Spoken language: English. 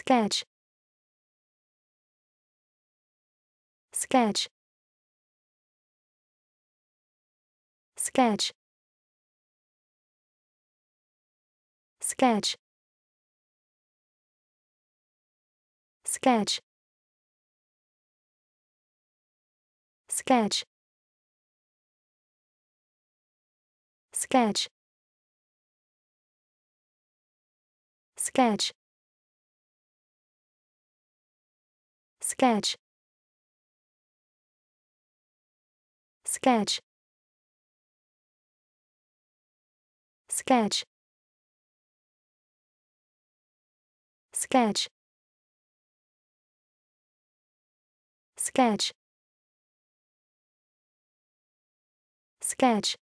sketch sketch sketch sketch sketch sketch sketch sketch sketch sketch sketch sketch sketch sketch